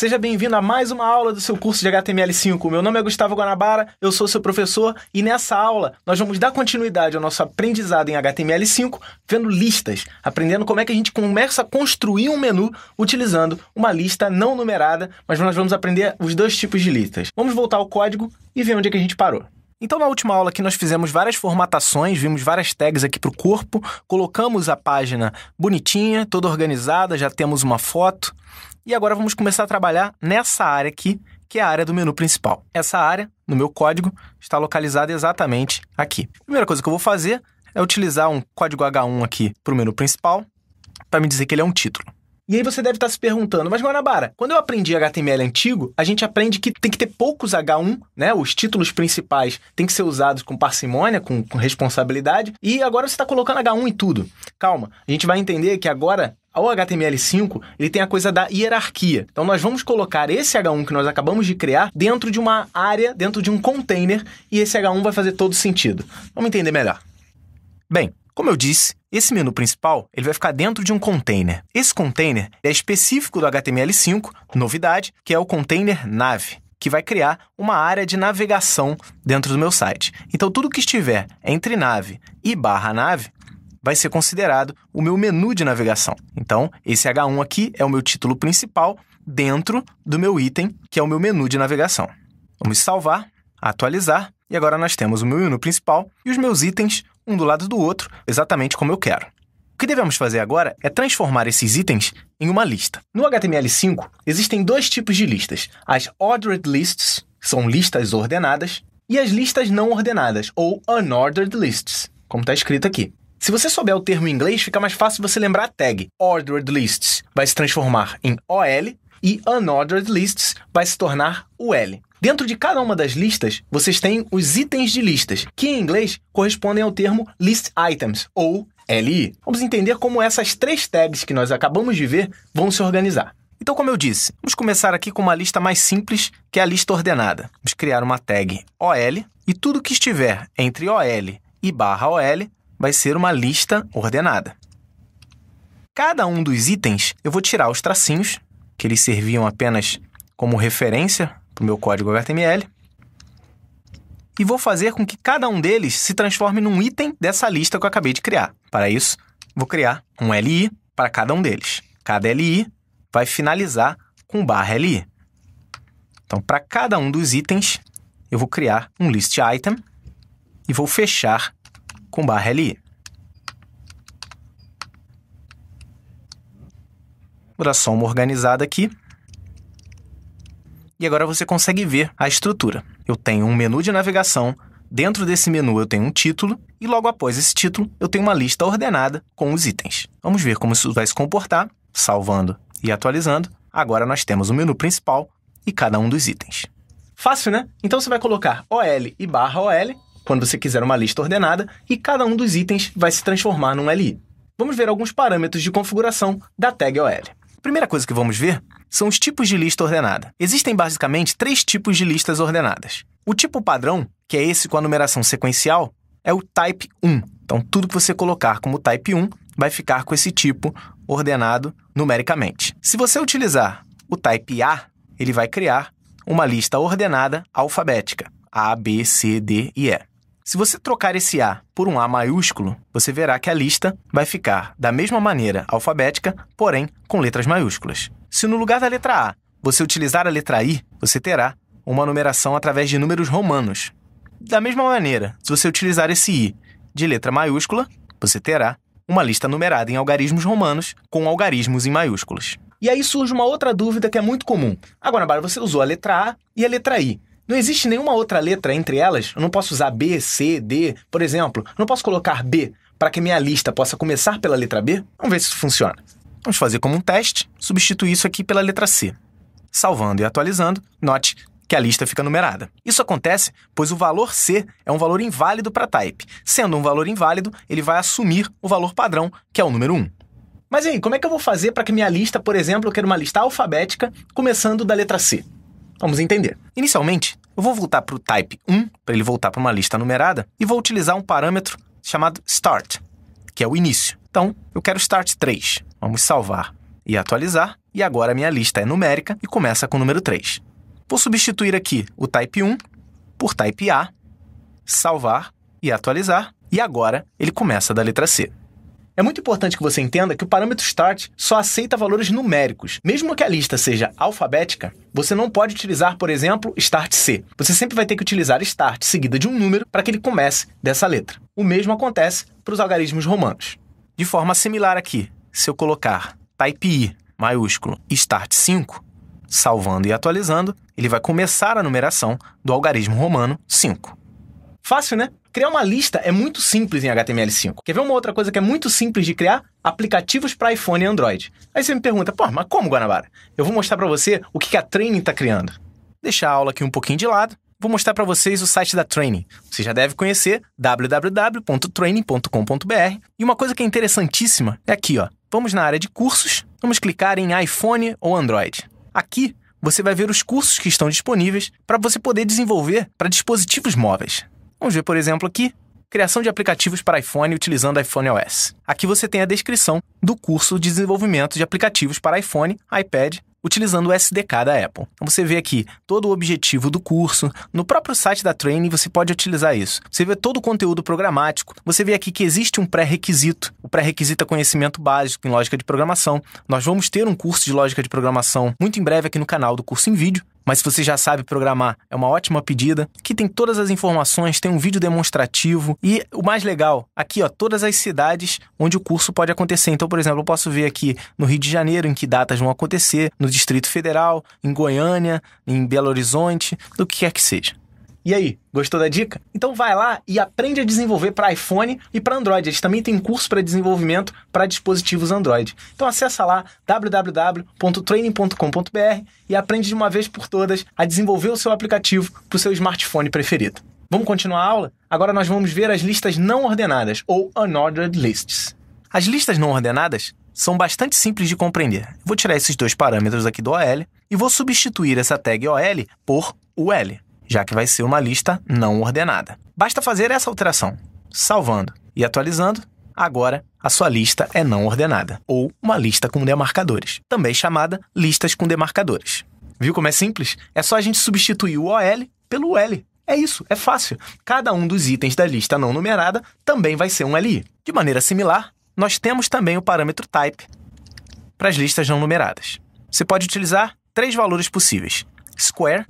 Seja bem-vindo a mais uma aula do seu curso de HTML5. Meu nome é Gustavo Guanabara, eu sou seu professor e nessa aula nós vamos dar continuidade ao nosso aprendizado em HTML5, vendo listas, aprendendo como é que a gente começa a construir um menu utilizando uma lista não numerada, mas nós vamos aprender os dois tipos de listas. Vamos voltar ao código e ver onde é que a gente parou. Então, na última aula aqui, nós fizemos várias formatações, vimos várias tags aqui para o corpo, colocamos a página bonitinha, toda organizada, já temos uma foto, e agora vamos começar a trabalhar nessa área aqui, que é a área do menu principal. Essa área, no meu código, está localizada exatamente aqui. A primeira coisa que eu vou fazer é utilizar um código H1 aqui para o menu principal, para me dizer que ele é um título. E aí você deve estar tá se perguntando, mas Guanabara, quando eu aprendi HTML antigo, a gente aprende que tem que ter poucos H1, né? Os títulos principais têm que ser usados com parcimônia, com, com responsabilidade. E agora você está colocando H1 em tudo. Calma, a gente vai entender que agora o HTML5, ele tem a coisa da hierarquia. Então nós vamos colocar esse H1 que nós acabamos de criar dentro de uma área, dentro de um container, e esse H1 vai fazer todo sentido. Vamos entender melhor. Bem, como eu disse, esse menu principal ele vai ficar dentro de um container. Esse container é específico do HTML5, novidade, que é o container nave que vai criar uma área de navegação dentro do meu site. Então, tudo que estiver entre nave e barra nave vai ser considerado o meu menu de navegação. Então, esse H1 aqui é o meu título principal dentro do meu item, que é o meu menu de navegação. Vamos salvar, atualizar, e agora nós temos o meu menu principal e os meus itens um do lado do outro, exatamente como eu quero. O que devemos fazer agora é transformar esses itens em uma lista. No HTML5, existem dois tipos de listas: as ordered lists, que são listas ordenadas, e as listas não ordenadas, ou unordered lists, como está escrito aqui. Se você souber o termo em inglês, fica mais fácil você lembrar a tag. Ordered lists vai se transformar em OL e unordered lists vai se tornar UL. Dentro de cada uma das listas, vocês têm os itens de listas, que em inglês correspondem ao termo list items ou LI. Vamos entender como essas três tags que nós acabamos de ver vão se organizar. Então, como eu disse, vamos começar aqui com uma lista mais simples, que é a lista ordenada. Vamos criar uma tag OL e tudo que estiver entre OL e barra OL vai ser uma lista ordenada. Cada um dos itens eu vou tirar os tracinhos, que eles serviam apenas como referência para o meu código HTML, e vou fazer com que cada um deles se transforme num item dessa lista que eu acabei de criar. Para isso, vou criar um li para cada um deles. Cada li vai finalizar com barra li. Então, para cada um dos itens, eu vou criar um list item e vou fechar com barra LI. Vou dar só uma organizada aqui. E agora você consegue ver a estrutura. Eu tenho um menu de navegação, dentro desse menu eu tenho um título, e logo após esse título eu tenho uma lista ordenada com os itens. Vamos ver como isso vai se comportar, salvando e atualizando. Agora nós temos o menu principal e cada um dos itens. Fácil, né? Então você vai colocar OL e barra OL quando você quiser uma lista ordenada, e cada um dos itens vai se transformar num LI. Vamos ver alguns parâmetros de configuração da tag OL. primeira coisa que vamos ver são os tipos de lista ordenada. Existem basicamente três tipos de listas ordenadas. O tipo padrão, que é esse com a numeração sequencial, é o type 1. Então, tudo que você colocar como type 1 vai ficar com esse tipo ordenado numericamente. Se você utilizar o type A, ele vai criar uma lista ordenada alfabética: A, B, C, D e E. Se você trocar esse A por um A maiúsculo, você verá que a lista vai ficar da mesma maneira alfabética, porém com letras maiúsculas. Se no lugar da letra A você utilizar a letra I, você terá uma numeração através de números romanos. Da mesma maneira, se você utilizar esse I de letra maiúscula, você terá uma lista numerada em algarismos romanos com algarismos em maiúsculas. E aí surge uma outra dúvida que é muito comum. Agora, você usou a letra A e a letra I. Não existe nenhuma outra letra entre elas. Eu não posso usar B, C, D. Por exemplo, eu não posso colocar B para que minha lista possa começar pela letra B. Vamos ver se isso funciona. Vamos fazer como um teste, substituir isso aqui pela letra C. Salvando e atualizando, note que a lista fica numerada. Isso acontece pois o valor C é um valor inválido para type. Sendo um valor inválido, ele vai assumir o valor padrão, que é o número 1. Mas aí, como é que eu vou fazer para que minha lista, por exemplo, eu quero uma lista alfabética começando da letra C? Vamos entender. Inicialmente, eu vou voltar para o type 1, para ele voltar para uma lista numerada, e vou utilizar um parâmetro chamado start, que é o início. Então, eu quero start 3. Vamos salvar e atualizar. E agora a minha lista é numérica e começa com o número 3. Vou substituir aqui o type 1 por type A, salvar e atualizar. E agora ele começa da letra C. É muito importante que você entenda que o parâmetro start só aceita valores numéricos. Mesmo que a lista seja alfabética, você não pode utilizar, por exemplo, start C. Você sempre vai ter que utilizar start seguida de um número para que ele comece dessa letra. O mesmo acontece para os algarismos romanos. De forma similar aqui, se eu colocar type I maiúsculo start 5, salvando e atualizando, ele vai começar a numeração do algarismo romano 5. Fácil, né? Criar uma lista é muito simples em HTML5. Quer ver uma outra coisa que é muito simples de criar? Aplicativos para iPhone e Android. Aí você me pergunta, pô, mas como, Guanabara? Eu vou mostrar para você o que a Training está criando. Deixar a aula aqui um pouquinho de lado. Vou mostrar para vocês o site da Training. Você já deve conhecer www.training.com.br. E uma coisa que é interessantíssima é aqui, ó. Vamos na área de cursos, vamos clicar em iPhone ou Android. Aqui você vai ver os cursos que estão disponíveis para você poder desenvolver para dispositivos móveis. Vamos ver, por exemplo, aqui, criação de aplicativos para iPhone utilizando iPhone OS. Aqui você tem a descrição do curso de desenvolvimento de aplicativos para iPhone, iPad, utilizando o SDK da Apple. Então você vê aqui todo o objetivo do curso, no próprio site da Training você pode utilizar isso. Você vê todo o conteúdo programático, você vê aqui que existe um pré-requisito. O pré-requisito é conhecimento básico em lógica de programação. Nós vamos ter um curso de lógica de programação muito em breve aqui no canal do curso em vídeo. Mas se você já sabe programar, é uma ótima pedida. Aqui tem todas as informações, tem um vídeo demonstrativo e o mais legal, aqui ó, todas as cidades onde o curso pode acontecer. Então, por exemplo, eu posso ver aqui no Rio de Janeiro em que datas vão acontecer, no Distrito Federal, em Goiânia, em Belo Horizonte, do que quer que seja. E aí, gostou da dica? Então vai lá e aprende a desenvolver para iPhone e para Android. Eles também têm curso para desenvolvimento para dispositivos Android. Então acessa lá www.training.com.br e aprende de uma vez por todas a desenvolver o seu aplicativo para o seu smartphone preferido. Vamos continuar a aula? Agora nós vamos ver as listas não ordenadas ou unordered lists. As listas não ordenadas são bastante simples de compreender. Vou tirar esses dois parâmetros aqui do OL e vou substituir essa tag OL por UL já que vai ser uma lista não ordenada. Basta fazer essa alteração, salvando e atualizando, agora a sua lista é não ordenada, ou uma lista com demarcadores, também chamada listas com demarcadores. Viu como é simples? É só a gente substituir o OL pelo L. É isso, é fácil. Cada um dos itens da lista não numerada também vai ser um LI. De maneira similar, nós temos também o parâmetro type para as listas não numeradas. Você pode utilizar três valores possíveis: square,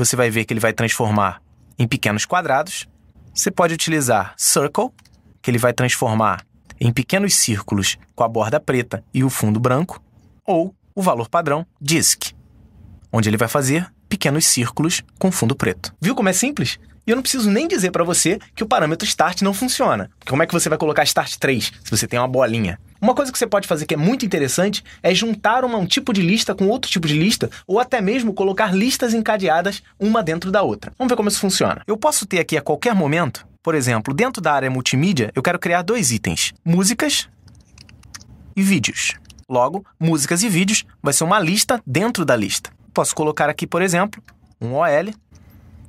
você vai ver que ele vai transformar em pequenos quadrados. Você pode utilizar circle, que ele vai transformar em pequenos círculos com a borda preta e o fundo branco, ou o valor padrão disk, onde ele vai fazer pequenos círculos com fundo preto. Viu como é simples? E eu não preciso nem dizer para você que o parâmetro start não funciona. Como é que você vai colocar start 3 se você tem uma bolinha? Uma coisa que você pode fazer que é muito interessante é juntar uma, um tipo de lista com outro tipo de lista, ou até mesmo colocar listas encadeadas uma dentro da outra. Vamos ver como isso funciona. Eu posso ter aqui a qualquer momento, por exemplo, dentro da área multimídia, eu quero criar dois itens: músicas e vídeos. Logo, músicas e vídeos vai ser uma lista dentro da lista. Posso colocar aqui, por exemplo, um OL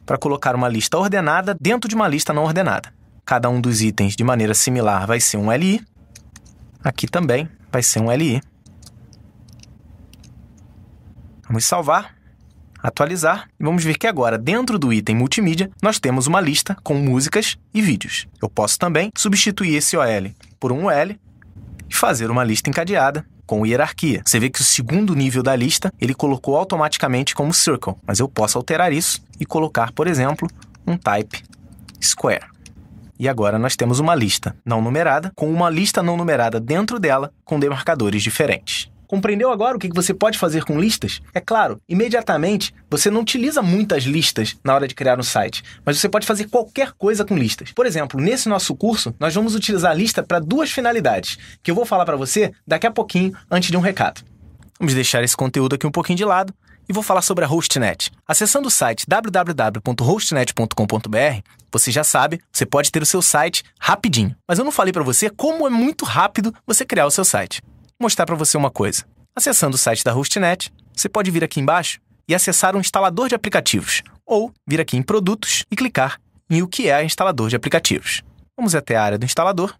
para colocar uma lista ordenada dentro de uma lista não ordenada. Cada um dos itens, de maneira similar, vai ser um LI. Aqui também vai ser um LI. Vamos salvar, atualizar e vamos ver que agora, dentro do item multimídia, nós temos uma lista com músicas e vídeos. Eu posso também substituir esse OL por um UL e fazer uma lista encadeada com hierarquia. Você vê que o segundo nível da lista ele colocou automaticamente como circle, mas eu posso alterar isso e colocar, por exemplo, um type square. E agora nós temos uma lista não numerada com uma lista não numerada dentro dela com demarcadores diferentes. Compreendeu agora o que você pode fazer com listas? É claro, imediatamente você não utiliza muitas listas na hora de criar um site, mas você pode fazer qualquer coisa com listas. Por exemplo, nesse nosso curso, nós vamos utilizar a lista para duas finalidades, que eu vou falar para você daqui a pouquinho, antes de um recado. Vamos deixar esse conteúdo aqui um pouquinho de lado e vou falar sobre a Hostnet. Acessando o site www.hostnet.com.br, você já sabe, você pode ter o seu site rapidinho. Mas eu não falei para você como é muito rápido você criar o seu site mostrar para você uma coisa. Acessando o site da Hostnet, você pode vir aqui embaixo e acessar um instalador de aplicativos, ou vir aqui em Produtos e clicar em o que é instalador de aplicativos. Vamos até a área do instalador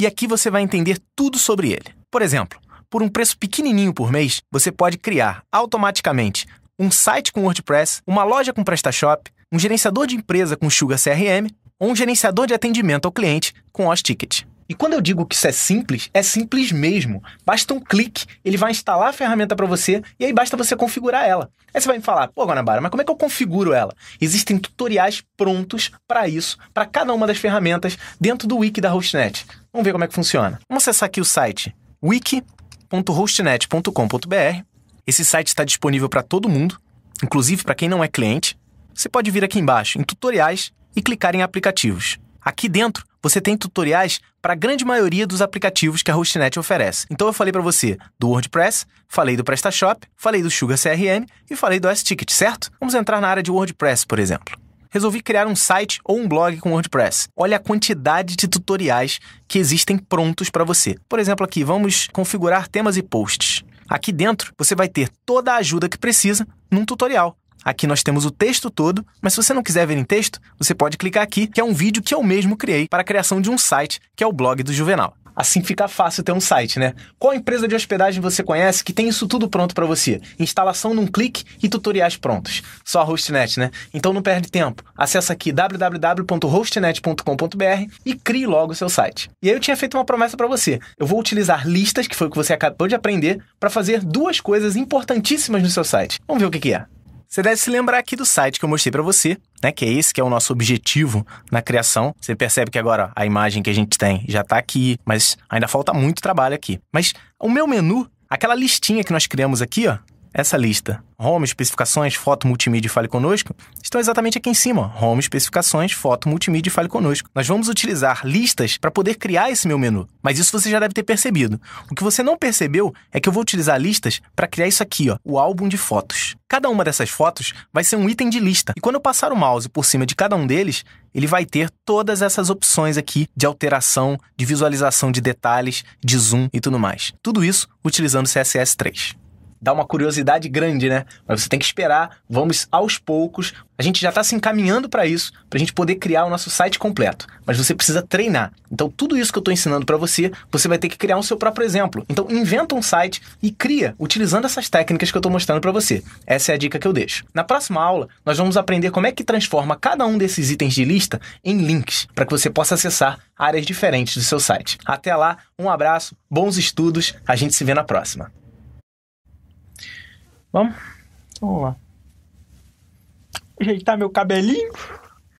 e aqui você vai entender tudo sobre ele. Por exemplo, por um preço pequenininho por mês, você pode criar automaticamente um site com WordPress, uma loja com PrestaShop, um gerenciador de empresa com Sugar CRM ou um gerenciador de atendimento ao cliente com Hosticket. E quando eu digo que isso é simples, é simples mesmo. Basta um clique, ele vai instalar a ferramenta para você e aí basta você configurar ela. Aí você vai me falar, pô, Guanabara, mas como é que eu configuro ela? Existem tutoriais prontos para isso, para cada uma das ferramentas dentro do wiki da Hostnet. Vamos ver como é que funciona. Vamos acessar aqui o site wiki.hostnet.com.br. Esse site está disponível para todo mundo, inclusive para quem não é cliente. Você pode vir aqui embaixo em tutoriais e clicar em aplicativos. Aqui dentro você tem tutoriais para a grande maioria dos aplicativos que a Hostnet oferece. Então eu falei para você do WordPress, falei do PrestaShop, falei do Sugar CRM e falei do S-Ticket, certo? Vamos entrar na área de WordPress, por exemplo. Resolvi criar um site ou um blog com WordPress. Olha a quantidade de tutoriais que existem prontos para você. Por exemplo, aqui vamos configurar temas e posts. Aqui dentro você vai ter toda a ajuda que precisa num tutorial. Aqui nós temos o texto todo, mas se você não quiser ver em texto, você pode clicar aqui, que é um vídeo que eu mesmo criei para a criação de um site, que é o blog do Juvenal. Assim fica fácil ter um site, né? Qual empresa de hospedagem você conhece que tem isso tudo pronto para você? Instalação num clique e tutoriais prontos. Só a Hostnet, né? Então não perde tempo. Acesse aqui www.hostnet.com.br e crie logo o seu site. E aí eu tinha feito uma promessa para você. Eu vou utilizar listas, que foi o que você acabou de aprender, para fazer duas coisas importantíssimas no seu site. Vamos ver o que, que é. Você deve se lembrar aqui do site que eu mostrei para você, né? Que é esse que é o nosso objetivo na criação. Você percebe que agora a imagem que a gente tem já está aqui, mas ainda falta muito trabalho aqui. Mas o meu menu, aquela listinha que nós criamos aqui, ó, essa lista, home, especificações, foto, multimídia e fale conosco, estão exatamente aqui em cima. Home, especificações, foto, multimídia e fale conosco. Nós vamos utilizar listas para poder criar esse meu menu, mas isso você já deve ter percebido. O que você não percebeu é que eu vou utilizar listas para criar isso aqui, ó, o álbum de fotos. Cada uma dessas fotos vai ser um item de lista, e quando eu passar o mouse por cima de cada um deles, ele vai ter todas essas opções aqui de alteração, de visualização de detalhes, de zoom e tudo mais. Tudo isso utilizando CSS3 dá uma curiosidade grande, né? Mas você tem que esperar, vamos aos poucos. A gente já está se encaminhando para isso, para a gente poder criar o nosso site completo. Mas você precisa treinar. Então, tudo isso que eu estou ensinando para você, você vai ter que criar o seu próprio exemplo. Então, inventa um site e cria, utilizando essas técnicas que eu estou mostrando para você. Essa é a dica que eu deixo. Na próxima aula, nós vamos aprender como é que transforma cada um desses itens de lista em links, para que você possa acessar áreas diferentes do seu site. Até lá, um abraço, bons estudos, a gente se vê na próxima. Vamos? vamos lá. Ajeitar meu cabelinho.